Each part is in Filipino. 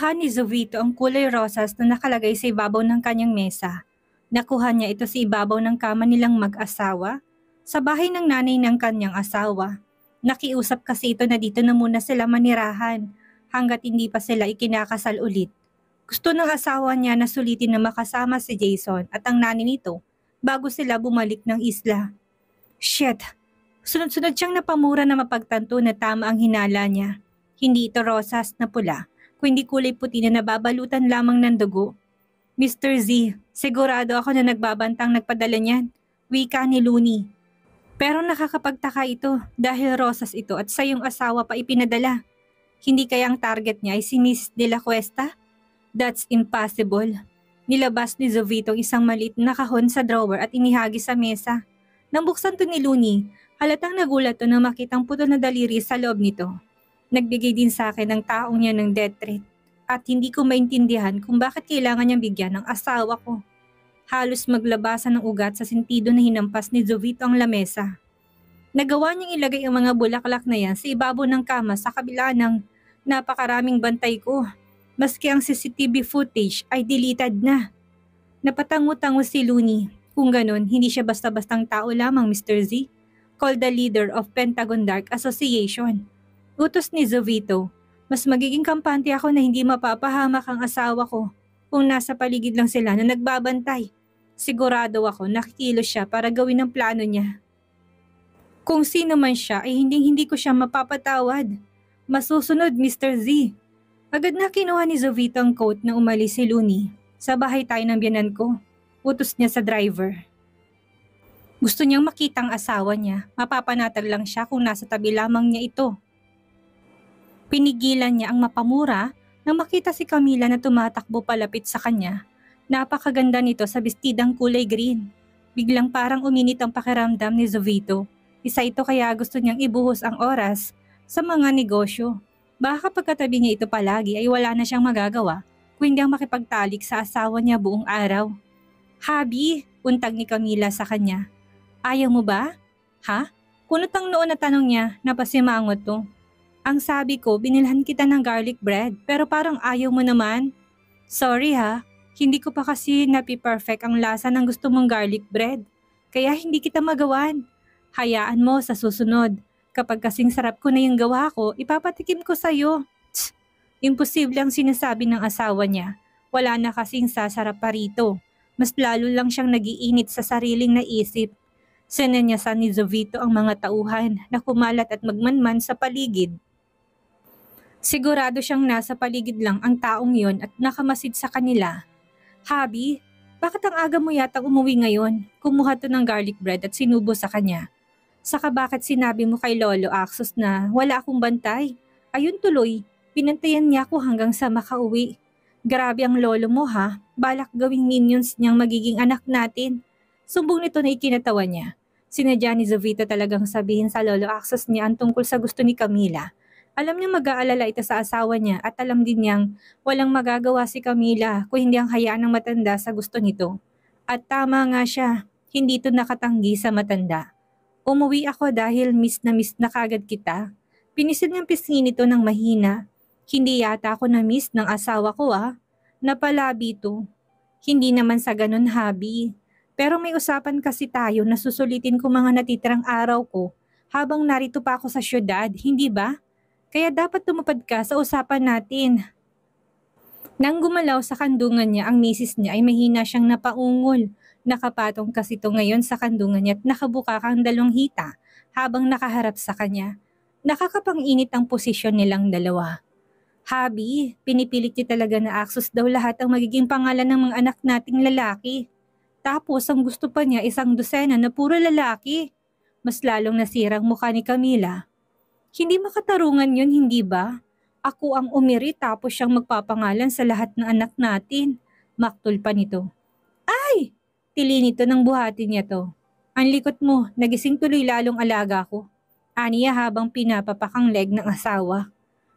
Kinuha ni Zovito ang kulay rosas na nakalagay sa ibabaw ng kanyang mesa. Nakuha niya ito sa ibabaw ng kama nilang mag-asawa sa bahay ng nanay ng kanyang asawa. Nakiusap kasi ito na dito na muna sila manirahan hanggat hindi pa sila ikinakasal ulit. Gusto ng asawa niya na sulitin na makasama si Jason at ang nanay nito bago sila bumalik ng isla. Shit! Sunod-sunod siyang napamura na mapagtanto na tama ang hinala niya. Hindi ito rosas na pula kundi kulay puti na nababalutan lamang ng dugo. Mr. Z, sigurado ako na nagbabantang nagpadala niyan. Wika ni Looney. Pero nakakapagtaka ito dahil rosas ito at sa yung asawa pa ipinadala. Hindi kaya ang target niya ay si Miss De La Cuesta? That's impossible. Nilabas ni Zovito isang maliit na kahon sa drawer at inihagi sa mesa. Nang buksan to ni Looney, halatang nagulat to nang makitang puto na daliri sa loob nito. Nagbigay din sa akin ng taong niya ng death threat at hindi ko maintindihan kung bakit kailangan niyang bigyan ng asawa ko. Halos maglabasan ng ugat sa sentido na hinampas ni Jovito ang lamesa. Nagawa niyang ilagay ang mga bulaklak na yan sa ibabaw ng kama sa kabila ng napakaraming bantay ko. Maski ang CCTV footage ay deleted na. Napatango-tango si Looney. Kung ganun, hindi siya basta-bastang tao lamang, Mr. Z. Called the leader of Pentagon Dark Association Utos ni Zovito, mas magiging kampante ako na hindi mapapahamak ang asawa ko kung nasa paligid lang sila na nagbabantay. Sigurado ako nakikilos siya para gawin ang plano niya. Kung sino man siya ay hindi hindi ko siya mapapatawad. Masusunod Mr. Z. Agad na kinuha ni Zovito ang coat na umalis si Luni. Sa bahay tayo ng biyanan ko. Utos niya sa driver. Gusto niyang makita ang asawa niya. Mapapanatag lang siya kung nasa tabi lamang niya ito. Pinigilan niya ang mapamura nang makita si Camila na tumatakbo palapit sa kanya. Napakaganda nito sa bestidang kulay green. Biglang parang uminit ang pakiramdam ni Zovito. Isa ito kaya gusto niyang ibuhos ang oras sa mga negosyo. Baka pagkatabi niya ito palagi ay wala na siyang magagawa kung hindi ang makipagtalik sa asawa niya buong araw. Habi, untag ni Camila sa kanya. Ayaw mo ba? Ha? Kunot ang noon na tanong niya, napasimangot to. Ang sabi ko, binilhan kita ng garlic bread, pero parang ayaw mo naman. Sorry ha, hindi ko pa kasi napi-perfect ang lasa ng gusto mong garlic bread. Kaya hindi kita magawan. Hayaan mo sa susunod. Kapag kasing sarap ko na yung gawa ko, ipapatikim ko sa'yo. Tch, imposible ang sinasabi ng asawa niya. Wala na kasing sasarap pa rito. Mas lalo lang siyang nagiinit sa sariling naisip. sa ni Zovito ang mga tauhan na kumalat at magmanman sa paligid. Sigurado siyang nasa paligid lang ang taong yon at nakamasid sa kanila. Habi, bakit ang aga mo yata umuwi ngayon? Kumuha to ng garlic bread at sinubo sa kanya. Saka bakit sinabi mo kay Lolo Axos na wala akong bantay? Ayun tuloy, pinantayan niya ako hanggang sa makauwi. Grabe ang lolo mo ha, balak gawing minions niyang magiging anak natin. Sumbong nito na ikinatawa niya. Sinadya ni Zovita talagang sabihin sa Lolo Axos niya ang tungkol sa gusto ni Camila alam niya mag-aalala ito sa asawa niya at alam din niyang walang magagawa si Camila kung hindi ang hayaan ng matanda sa gusto nito. At tama nga siya, hindi ito nakatanggi sa matanda. Umuwi ako dahil miss na miss na kagad kita. Pinisid ng pisngi nito ng mahina. Hindi yata ako na miss ng asawa ko ah. Napalabi to. Hindi naman sa ganun habi. Pero may usapan kasi tayo na susulitin ko mga natitirang araw ko habang narito pa ako sa syudad, hindi ba? Kaya dapat tumupad ka sa usapan natin. Nang gumalaw sa kandungan niya, ang misis niya ay mahina siyang napaungol. Nakapatong kasi ito ngayon sa kandungan niya at nakabuka kang dalawang hita habang nakaharap sa kanya. Nakakapanginit ang posisyon nilang dalawa. Habi, pinipilit niya talaga na aksos daw lahat ang magiging pangalan ng mga anak nating lalaki. Tapos ang gusto pa niya isang dosena na puro lalaki. Mas lalong nasirang mukha ni Camila hindi makatarungan yun, hindi ba? Ako ang umiri tapos siyang magpapangalan sa lahat ng anak natin. Maktol pa nito. Ay! Tili nito ng buhatin niya to. Ang likot mo, nagising tuloy lalong alaga ko. Aniya habang pinapapakang leg ng asawa.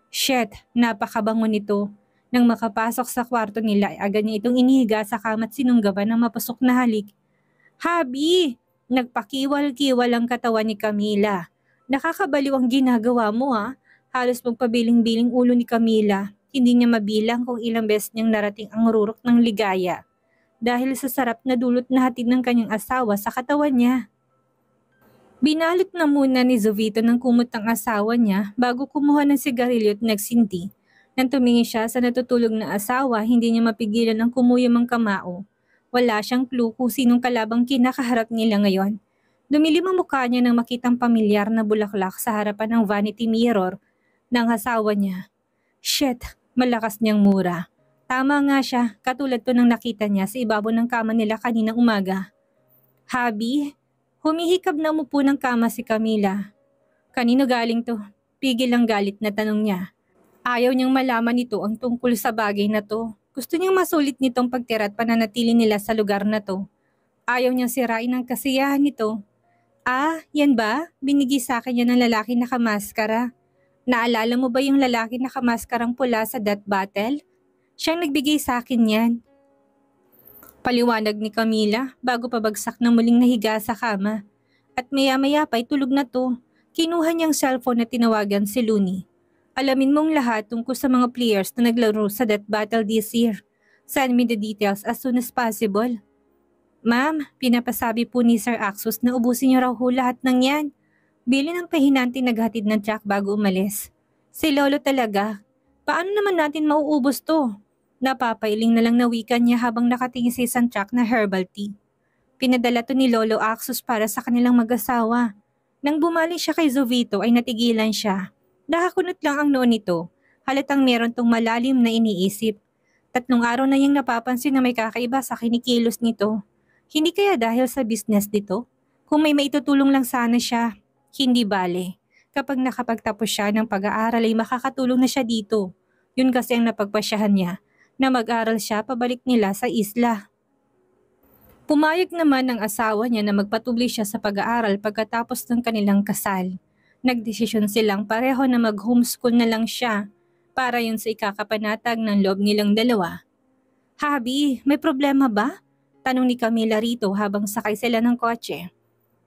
Shit, napakabango nito. Nang makapasok sa kwarto nila, agad niya itong inihiga sa kama't sinunggaban ng mapasok na halik. Habi! Nagpakiwal-kiwal ang katawan ni Camila. Nakakabaliw ang ginagawa mo ha. Ah. Halos magpabiling-biling ulo ni Camila. Hindi niya mabilang kung ilang beses niyang narating ang rurok ng ligaya. Dahil sa sarap na dulot na hatid ng kanyang asawa sa katawan niya. Binalot na muna ni Zovito ng kumot ang asawa niya bago kumuha ng sigarilyo at nagsinti. Nang tumingin siya sa natutulog na asawa, hindi niya mapigilan ang kumuyam ang kamao. Wala siyang clue kung sinong kalabang kinakaharap nila ngayon. Dumilim ang mukha niya nang makitang pamilyar na bulaklak sa harapan ng vanity mirror ng asawa niya. Shit, malakas niyang mura. Tama nga siya, katulad to ng nakita niya sa ibabaw ng kama nila kaninang umaga. Habi, humihikab na mo po ng kama si Camila. Kanino galing to? Pigil ang galit na tanong niya. Ayaw niyang malaman nito ang tungkol sa bagay na to. Gusto niyang masulit nitong pagtira at pananatili nila sa lugar na to. Ayaw niyang sirain ang kasiyahan nito Ah, yan ba? Binigay sa akin yan ng lalaki na kamaskara. Naalala mo ba yung lalaki na kamaskarang pula sa death battle? Siyang nagbigay sa akin yan. Paliwanag ni Camila bago pabagsak na muling nahiga sa kama. At maya-maya pa'y tulog na to. Kinuha niyang cellphone na tinawagan si Luni. Alamin mong lahat tungkol sa mga players na naglaro sa death battle this year. Send me the details as soon as possible. Ma'am, pinapasabi po ni Sir Axos na ubusin niyo raw ho lahat ng yan. Bili ang pahinante naghatid ng Jack bago umalis. Si Lolo talaga. Paano naman natin mauubos to? Napapailing na lang na wika niya habang nakatingin si isang Jack na herbal tea. Pinadala to ni Lolo Axos para sa kanilang mag-asawa. Nang bumalik siya kay Zovito ay natigilan siya. Nakakunot lang ang noon nito. Halatang meron tong malalim na iniisip. Tatlong araw na niyang napapansin na may kakaiba sa kinikilos nito. Hindi kaya dahil sa business dito? Kung may maitutulong lang sana siya, hindi bale. Kapag nakapagtapos siya ng pag-aaral ay makakatulong na siya dito. Yun kasi ang napagpasyahan niya, na mag-aral siya pabalik nila sa isla. Pumayag naman ang asawa niya na magpatuloy siya sa pag-aaral pagkatapos ng kanilang kasal. Nagdesisyon silang pareho na mag-homeschool na lang siya para yun sa ikakapanatag ng loob nilang dalawa. Habi, may problema ba? Tanong ni Camila rito habang sakay sila ng kotse.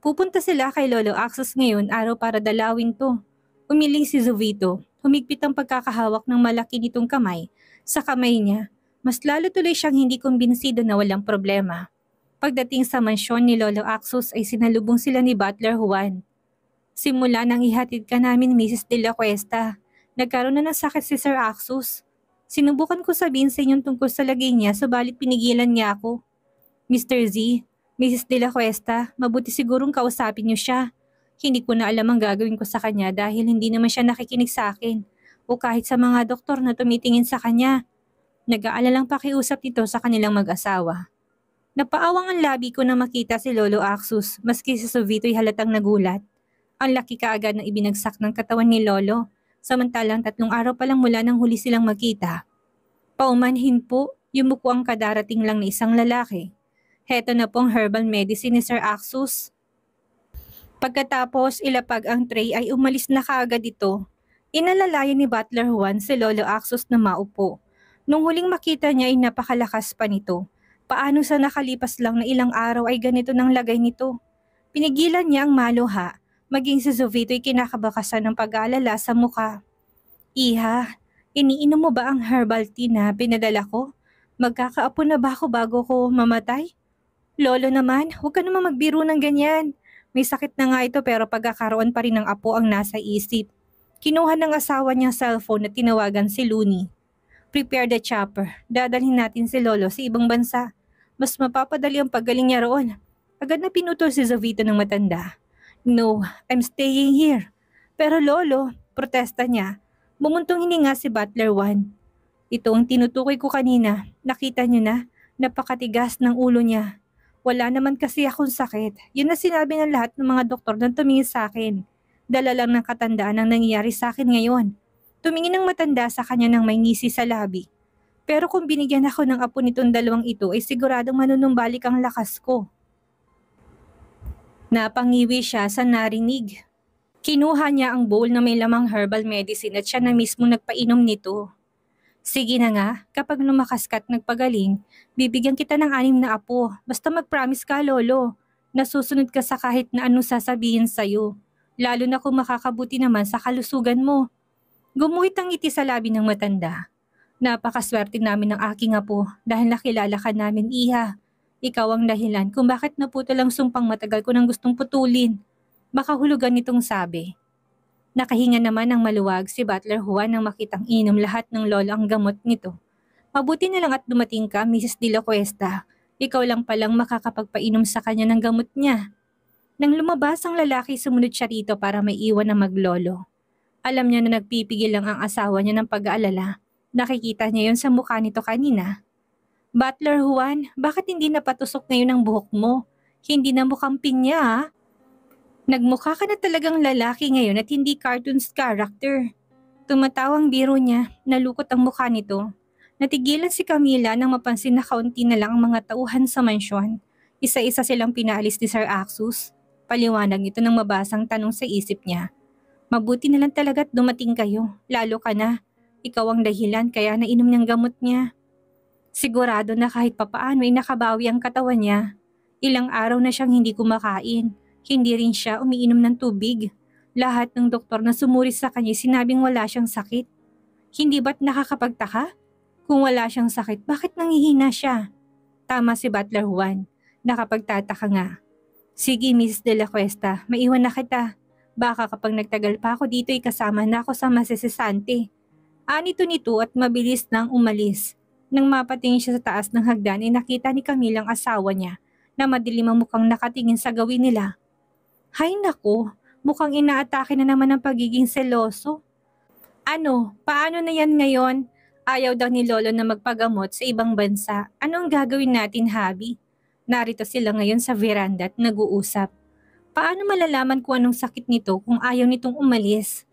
Pupunta sila kay Lolo Axos ngayon araw para dalawin to. Umiling si Zovito, humigpit ang pagkakahawak ng malaki nitong kamay sa kamay niya. Mas lalo tuloy siyang hindi kumbinsido na walang problema. Pagdating sa mansyon ni Lolo Axos ay sinalubong sila ni Butler Juan. Simula nang ihatid ka namin Mrs. De La Cuesta, nagkaroon na ng sakit si Sir Axos. Sinubukan ko sabihin sa inyong tungkol sa lagay niya subalit pinigilan niya ako. Mr. Z, Mrs. De La Cuesta, mabuti sigurong kausapin niyo siya. Hindi ko na alam ang gagawin ko sa kanya dahil hindi naman siya nakikinig sa akin o kahit sa mga doktor na tumitingin sa kanya. Nag-aalalang pakiusap nito sa kanilang mag-asawa. Napaawang ang labi ko na makita si Lolo Axus maski si Sovito'y halatang nagulat. Ang laki kaagad ng ibinagsak ng katawan ni Lolo samantalang tatlong araw pa lang mula nang huli silang magkita. Paumanhin po, yumuko ang kadarating lang na isang lalaki. Heto na pong herbal medicine ni Sir Axus. Pagkatapos ilapag ang tray ay umalis na kaagad ito. Inalalayan ni Butler Juan si Lolo Axus na maupo. Nung huling makita niya ay napakalakas pa nito. Paano sa nakalipas lang na ilang araw ay ganito ng lagay nito? Pinigilan niya ang maluha, maging si Zovito'y kinakabakasan ng pag alala sa muka. Iha, iniinom mo ba ang herbal tea na pinadala ko? Magkakaapo na ba ako bago ko mamatay? Lolo naman, huwag ka naman magbiro ng ganyan. May sakit na nga ito pero pagkakaroon pa rin ng apo ang nasa isip. Kinuha ng asawa niya cellphone na tinawagan si Luni. Prepare the chopper. Dadalhin natin si Lolo sa ibang bansa. Mas mapapadali ang paggaling niya roon. Agad na pinutol si Zavita ng matanda. No, I'm staying here. Pero Lolo, protesta niya. Bumuntong hininga si Butler Juan. Ito ang tinutukoy ko kanina. Nakita niyo na, napakatigas ng ulo niya. Wala naman kasi akong sakit. Yun na sinabi ng lahat ng mga doktor nang tumingin sa akin. Dala lang ng katandaan ang nangyayari sa akin ngayon. Tumingin ng matanda sa kanya ng may ngisi sa labi. Pero kung binigyan ako ng apo nitong dalawang ito ay siguradong manunumbalik ang lakas ko. Napangiwi siya sa narinig. Kinuha niya ang bowl na may lamang herbal medicine at siya na mismo nagpainom nito. Sige na nga, kapag lumakas ka at nagpagaling, bibigyan kita ng anim na apo. Basta mag-promise ka, Lolo, na susunod ka sa kahit na anong sasabihin sa'yo. Lalo na kung makakabuti naman sa kalusugan mo. Gumuhit ang ngiti sa labi ng matanda. Napakaswerte namin ng aking apo dahil nakilala ka namin, Iha. Ikaw ang dahilan kung bakit naputol ang sumpang matagal ko nang gustong putulin. Baka hulugan nitong sabi. Nakahinga naman ng maluwag si Butler Juan nang makitang inom lahat ng lolo ang gamot nito. Mabuti na lang at dumating ka, Mrs. De La Cuesta. Ikaw lang palang makakapagpainom sa kanya ng gamot niya. Nang lumabas ang lalaki, sumunod siya rito para maiwan ang maglolo. Alam niya na nagpipigil lang ang asawa niya ng pag-aalala. Nakikita niya yon sa mukha nito kanina. Butler Juan, bakit hindi napatusok ngayon ang buhok mo? Hindi na mukhang pinya, ha? Ah. Nagmukha ka na talagang lalaki ngayon at hindi cartoons character. Tumatawang biro niya, nalukot ang mukha nito. Natigilan si Camila nang mapansin na kaunti na lang ang mga tauhan sa mansyon. Isa-isa silang pinaalis ni Sir Axus. Paliwanag ito ng mabasang tanong sa isip niya. Mabuti na lang talaga at dumating kayo, lalo ka na. Ikaw ang dahilan kaya nainom ng gamot niya. Sigurado na kahit papaano ay nakabawi ang katawan niya. Ilang araw na siyang hindi kumakain hindi rin siya umiinom ng tubig. Lahat ng doktor na sumuri sa kanya sinabing wala siyang sakit. Hindi ba't nakakapagtaka? Kung wala siyang sakit, bakit nangihina siya? Tama si Butler Juan. Nakapagtataka nga. Sige, Miss De La Cuesta, maiwan na kita. Baka kapag nagtagal pa ako dito, ikasama na ako sa masisisante. Anito nito at mabilis nang umalis. Nang mapatingin siya sa taas ng hagdan ay nakita ni Camille ang asawa niya na madilim ang mukhang nakatingin sa gawin nila Hay nako, mukhang inaatake na naman ang pagiging seloso. Ano, paano na yan ngayon? Ayaw daw ni Lolo na magpagamot sa ibang bansa. Anong gagawin natin, Habi? Narito sila ngayon sa veranda at nag-uusap. Paano malalaman kung anong sakit nito kung ayaw nitong umalis?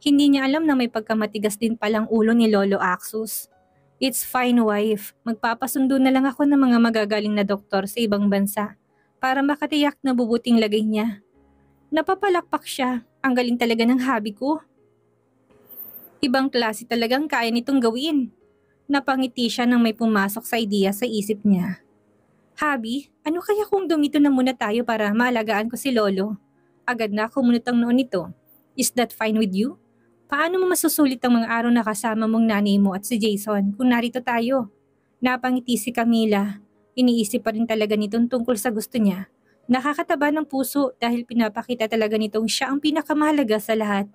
Hindi niya alam na may pagkamatigas din palang ulo ni Lolo Axus. It's fine, wife. Magpapasundo na lang ako ng mga magagaling na doktor sa ibang bansa para makatiyak na bubuting lagay niya. Napapalakpak siya. Ang galing talaga ng hobby ko. Ibang klase talagang kaya nitong gawin. Napangiti siya nang may pumasok sa ideya sa isip niya. Habi, ano kaya kung dumito na muna tayo para maalagaan ko si Lolo? Agad na kumunutang noon ito. Is that fine with you? Paano mo masusulit ang mga araw na kasama mong nanay mo at si Jason kung narito tayo? Napangiti si Camila. Iniisip pa rin talaga nitong tungkol sa gusto niya Nakakataba ng puso dahil pinapakita talaga nitong siya ang pinakamahalaga sa lahat.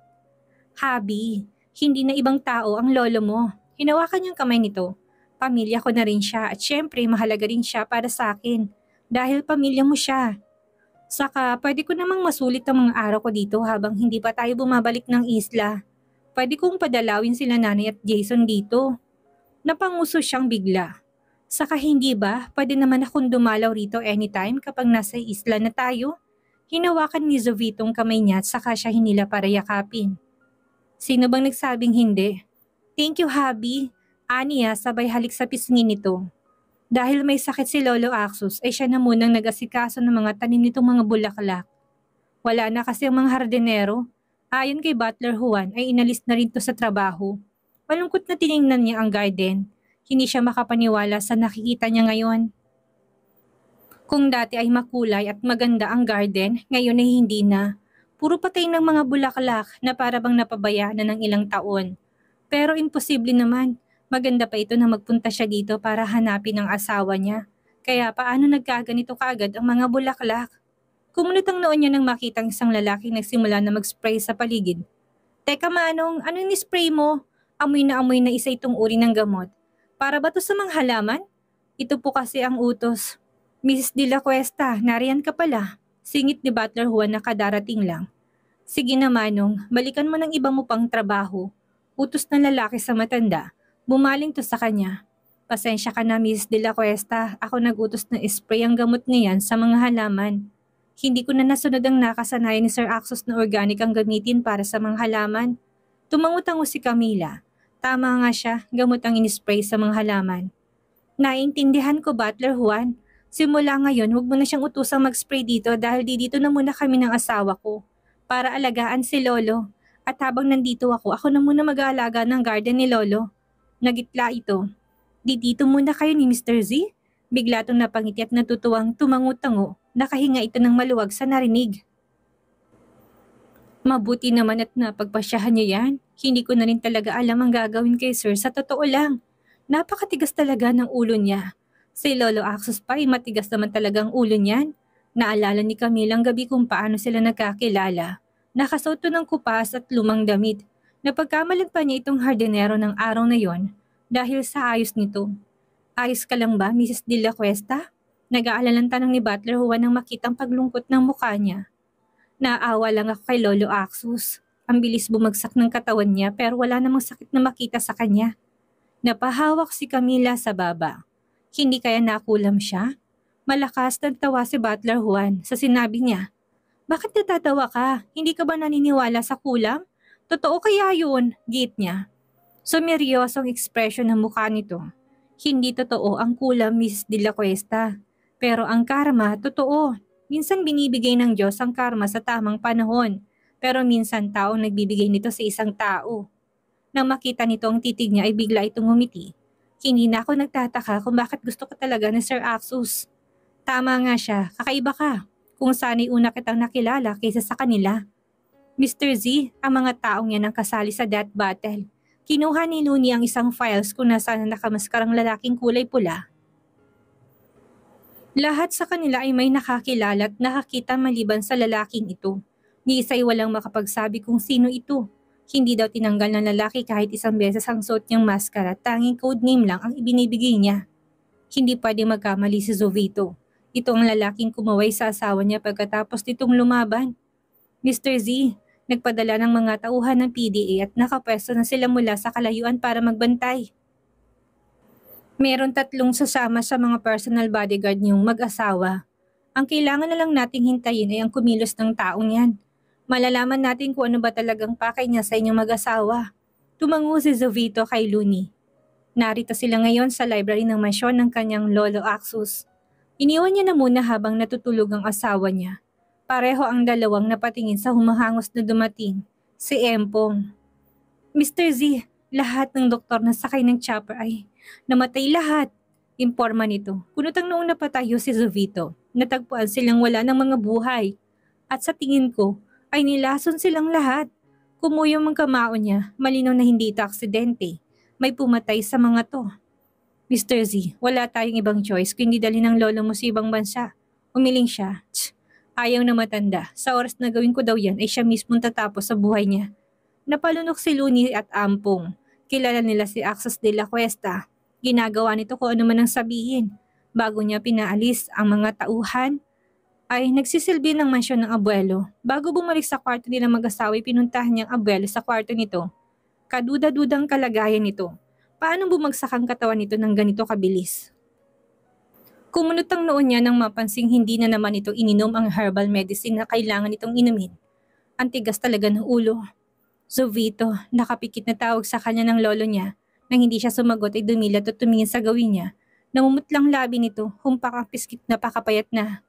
Habi, hindi na ibang tao ang lolo mo. Hinawakan niyang kamay nito. Pamilya ko na rin siya at syempre mahalaga rin siya para sa akin dahil pamilya mo siya. Saka pwede ko namang masulit ang mga araw ko dito habang hindi pa tayo bumabalik ng isla. Pwede kong padalawin sila nanay at Jason dito. Napanguso siyang bigla Saka hindi ba, pwede naman akong dumalaw rito anytime kapag nasa isla na tayo? Hinawakan ni Zovito ang kamay niya at saka siya hinila para yakapin. Sino bang nagsabing hindi? Thank you, Habi. Aniya ah, sabay halik sa pisngi nito. Dahil may sakit si Lolo Axus ay siya na munang nag-asikaso ng mga tanim nitong mga bulaklak. Wala na kasi ang mga hardinero. Ayon kay Butler Juan ay inalis na rin to sa trabaho. Malungkot na tiningnan niya ang garden hindi siya makapaniwala sa nakikita niya ngayon. Kung dati ay makulay at maganda ang garden, ngayon ay hindi na. Puro patay ng mga bulaklak na para bang napabaya na ng ilang taon. Pero imposible naman. Maganda pa ito na magpunta siya dito para hanapin ang asawa niya. Kaya paano nagkaganito kaagad ang mga bulaklak? Kumunutang noon niya nang makitang isang lalaking nagsimula na mag-spray sa paligid. Teka Manong, anong ni-spray mo? Amoy na amoy na isa itong uri ng gamot para ba to sa mga halaman? Ito po kasi ang utos. Mrs. De La Cuesta, nariyan ka pala. Singit ni Butler Juan na kadarating lang. Sige na Manong, balikan mo ng iba mo pang trabaho. Utos ng lalaki sa matanda. Bumaling to sa kanya. Pasensya ka na Mrs. De La Cuesta, ako nagutos ng spray ang gamot niyan sa mga halaman. Hindi ko na nasunod ang nakasanayan ni Sir Axos na organic ang gamitin para sa mga halaman. Tumangutango si Camila Tama nga siya, gamot ang inispray sa mga halaman. Naiintindihan ko, Butler Juan. Simula ngayon, huwag mo na siyang utusang mag-spray dito dahil di dito na muna kami ng asawa ko. Para alagaan si Lolo. At habang nandito ako, ako na muna mag-aalaga ng garden ni Lolo. Nagitla ito. Di dito muna kayo ni Mr. Z? Bigla itong napangiti at natutuwang tumangutango. Nakahinga ito ng maluwag sa narinig. Mabuti naman at napagpasyahan niya yan. Hindi ko na rin talaga alam ang gagawin kay sir sa totoo lang. Napakatigas talaga ng ulo niya. Si Lolo Axos pa ay matigas naman talaga ang ulo niyan. Naalala ni Camille ang gabi kung paano sila nagkakilala. Nakasoto ng kupas at lumang damit. Napagkamalan pa niya itong hardinero ng araw na yon dahil sa ayos nito. Ayos ka lang ba, Mrs. De La Cuesta? Nag-aalalan tanong ni Butler Juan nang makitang paglungkot ng mukha niya. Naawa lang ako kay Lolo Axus. Ang bilis bumagsak ng katawan niya pero wala namang sakit na makita sa kanya. Napahawak si Camila sa baba. Hindi kaya nakulam siya? Malakas nagtawa si Butler Juan sa sinabi niya. Bakit natatawa ka? Hindi ka ba naniniwala sa kulam? Totoo kaya yun? Git niya. Sumeryosong ekspresyon ng mukha nito. Hindi totoo ang kulam, Miss De La Cuesta. Pero ang karma, totoo. Minsan binibigay ng Diyos ang karma sa tamang panahon, pero minsan tao nagbibigay nito sa isang tao. Nang makita nito ang titig niya ay bigla itong humiti. Hindi na ako nagtataka kung bakit gusto ko talaga ni Sir Axus. Tama nga siya, kakaiba ka. Kung sana'y una kitang nakilala kaysa sa kanila. Mr. Z, ang mga taong yan ang kasali sa death battle. Kinuha ni Looney ang isang files kung nasaan nakamaskarang lalaking kulay pula lahat sa kanila ay may nakakilala't nakakita maliban sa lalaking ito. Ni isa'y walang makapagsabi kung sino ito. Hindi daw tinanggal ng lalaki kahit isang beses ang suot niyang maskara at tanging code name lang ang ibinibigay niya. Hindi pwede magkamali si Zovito. Ito ang lalaking kumaway sa asawa niya pagkatapos nitong lumaban. Mr. Z, nagpadala ng mga tauhan ng PDA at nakapwesto na sila mula sa kalayuan para magbantay. Meron tatlong sasama sa mga personal bodyguard niyong mag-asawa. Ang kailangan na lang nating hintayin ay ang kumilos ng taong yan. Malalaman natin kung ano ba talagang pakay niya sa inyong mag-asawa. Tumango si Zovito kay Luni. Narito sila ngayon sa library ng mansyon ng kanyang lolo Axus. Iniwan niya na muna habang natutulog ang asawa niya. Pareho ang dalawang napatingin sa humahangos na dumating, si Empong. Mr. Z, lahat ng doktor na sakay ng chopper ay Namatay lahat. Imporma nito. Kunutang noong napatayo si Zovito, natagpuan silang wala ng mga buhay. At sa tingin ko, ay nilason silang lahat. Kumuyo ang kamao niya, malinaw na hindi ito aksidente. May pumatay sa mga to. Mr. Z, wala tayong ibang choice kundi dali ng lolo mo sa ibang bansa. Umiling siya. Tch, ayaw na matanda. Sa oras na gawin ko daw yan ay siya mismo tatapos sa buhay niya. Napalunok si Luni at Ampong. Kilala nila si Axas de la Cuesta Ginagawa nito kung ano man ang sabihin. Bago niya pinaalis ang mga tauhan, ay nagsisilbi ng mansyon ng abuelo. Bago bumalik sa kwarto nila mag-asawa, pinuntahan niyang abuelo sa kwarto nito. Kaduda-dudang kalagayan nito. Paano bumagsak ang katawan nito ng ganito kabilis? Kumunot ang noon niya nang mapansing hindi na naman ito ininom ang herbal medicine na kailangan itong inumin. Ang talaga ng ulo. Zovito, nakapikit na tawag sa kanya ng lolo niya nang hindi siya sumagot ay dumilat at tumingin sa gawin niya. Namumutlang labi nito, humpak ang piskit na pakapayat na.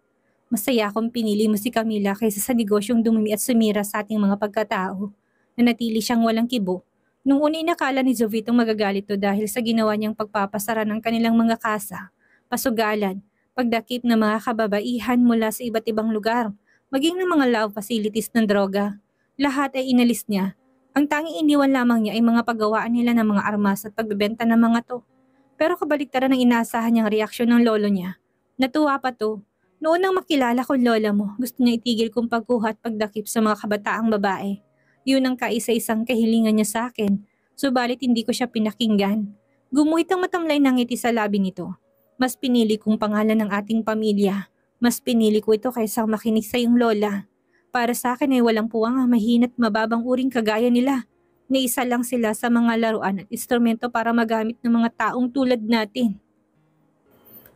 Masaya akong pinili mo si Camila kaysa sa negosyong dumumi at sumira sa ating mga pagkatao. na natili siyang walang kibo. Nung una'y inakala ni Jovito magagalit to dahil sa ginawa niyang pagpapasara ng kanilang mga kasa, pasugalan, pagdakip ng mga kababaihan mula sa iba't ibang lugar, maging ng mga love facilities ng droga. Lahat ay inalis niya ang tanging iniwan lamang niya ay mga paggawaan nila ng mga armas at pagbebenta ng mga to. Pero kabaligtaran ang inaasahan niyang reaksyon ng lolo niya. Natuwa pa to. Noon nang makilala ko lola mo, gusto niya itigil kong pagkuha at pagdakip sa mga kabataang babae. Yun ang kaisa-isang kahilingan niya sa akin. Subalit hindi ko siya pinakinggan. Gumuhit ang matamlay ng ngiti sa labi nito. Mas pinili kong pangalan ng ating pamilya. Mas pinili ko ito kaysa makinig sa iyong lola. Para sa akin ay walang puwang ang mahina't mababang uring kagaya nila. Na isa lang sila sa mga laruan at instrumento para magamit ng mga taong tulad natin.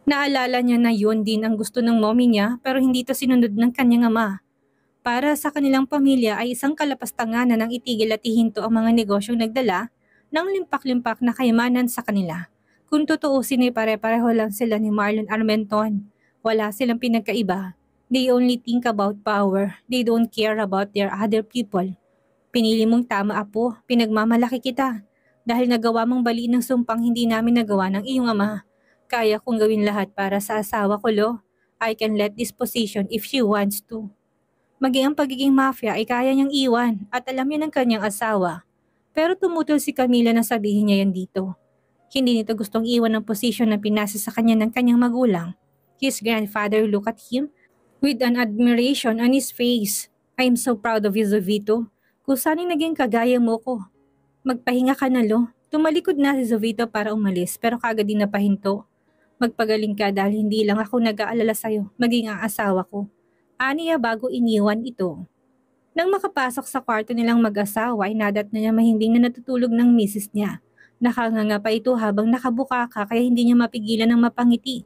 Naalala niya na yun din ang gusto ng mommy niya pero hindi ito sinunod ng kanyang ama. Para sa kanilang pamilya ay isang kalapastanganan ang itigil at ihinto ang mga negosyong nagdala ng limpak-limpak na kayamanan sa kanila. Kung tutuusin ay pare-pareho lang sila ni Marlon Armenton. Wala silang pinagkaiba. They only think about power. They don't care about their other people. Pinili mong tama, Apo. Pinagmamalaki kita. Dahil nagawa mong bali ng sumpang hindi namin nagawa ng iyong ama. Kaya kong gawin lahat para sa asawa ko, lo. I can let this position if she wants to. Maging ang pagiging mafia ay kaya niyang iwan at alam niya ng kanyang asawa. Pero tumutol si Camila na sabihin niya yan dito. Hindi nito gustong iwan ang posisyon na pinasa sa kanya ng kanyang magulang. His grandfather look at him with an admiration on his face. I am so proud of you, Zovito. Kung sana'y naging kagaya mo ko. Magpahinga ka na, lo. Tumalikod na si Zovito para umalis pero kagad din napahinto. Magpagaling ka dahil hindi lang ako nag-aalala sa'yo, maging ang asawa ko. Aniya bago iniwan ito. Nang makapasok sa kwarto nilang mag-asawa, ay nadat na niya mahimbing na natutulog ng misis niya. Nakanganga pa ito habang nakabuka ka kaya hindi niya mapigilan ng mapangiti.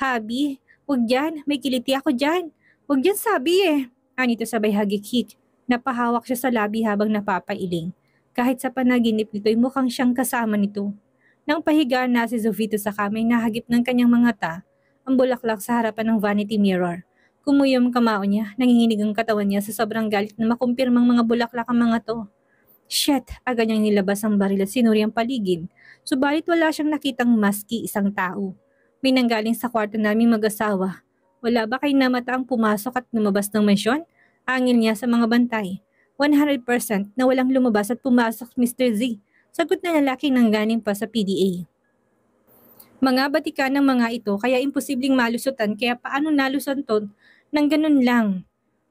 Habi, Huwag yan, may kiliti ako dyan. Huwag yan sabi eh. Anito sabay hagikik. Napahawak siya sa labi habang napapailing. Kahit sa panaginip nito'y mukhang siyang kasama nito. Nang pahiga na si Zovito sa kamay na hagip ng kanyang mga ta, ang bulaklak sa harapan ng vanity mirror. Kumuyom kamao niya, nanginginig ang katawan niya sa sobrang galit na makumpirmang mga bulaklak ang mga to. Shit! Agad niyang nilabas ang baril at sinuri ang paligid. Subalit wala siyang nakitang maski isang tao. May nanggaling sa kwarto naming mag-asawa. Wala ba kayo namata ang pumasok at lumabas ng mansyon? Angil niya sa mga bantay. 100% na walang lumabas at pumasok Mr. Z. Sagot na lalaking nanggaling pa sa PDA. Mga batikan ng mga ito kaya imposibleng malusutan kaya paano nalusan to ng ganun lang.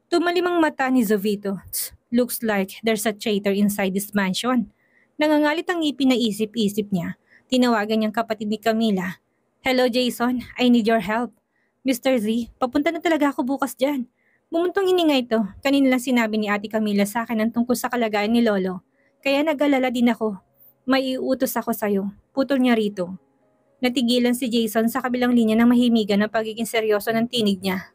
Tumalim ang mata ni Zovito. Looks like there's a traitor inside this mansion. Nangangalit ang ngipin isip-isip niya. Tinawagan niyang kapatid ni Camila. Hello Jason, I need your help. Mr. Z, papunta na talaga ako bukas dyan. Bumuntong hininga ito, kanina lang sinabi ni Ate Camila sa akin ang tungkol sa kalagayan ni Lolo. Kaya nag-alala din ako. May iutos ako sa'yo. Putol niya rito. Natigilan si Jason sa kabilang linya ng mahimigan ng pagiging seryoso ng tinig niya.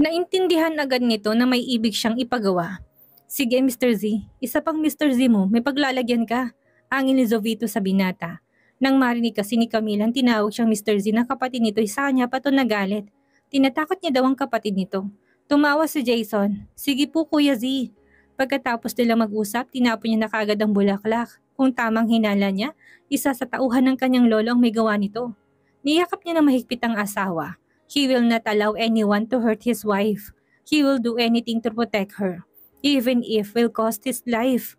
Naintindihan agad nito na may ibig siyang ipagawa. Sige Mr. Z, isa pang Mr. Z mo, may paglalagyan ka. Angin ni Zovito sa binata. Nang marinig kasi ni Camille ang tinawag siyang Mr. Z na kapatid nito sa kanya pato nagalit. Tinatakot niya daw ang kapatid nito. Tumawa si Jason. Sige po Kuya Z. Pagkatapos nila mag-usap, tinapon niya na kagad ang bulaklak. Kung tamang hinala niya, isa sa tauhan ng kanyang lolo ang may gawa nito. Niyakap niya na mahigpit ang asawa. He will not allow anyone to hurt his wife. He will do anything to protect her, even if will cost his life.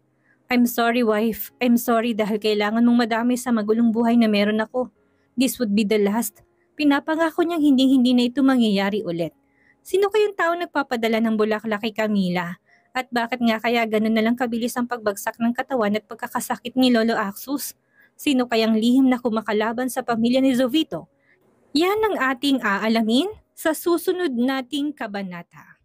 I'm sorry wife, I'm sorry dahil kailangan mong madami sa magulong buhay na meron ako. This would be the last. Pinapangako niyang hindi-hindi na ito mangyayari ulit. Sino kayang tao nagpapadala ng bulaklak kay Camila? At bakit nga kaya ganun na lang kabilis ang pagbagsak ng katawan at pagkakasakit ni Lolo Axus? Sino kayang lihim na kumakalaban sa pamilya ni Zovito? Yan ang ating aalamin sa susunod nating kabanata.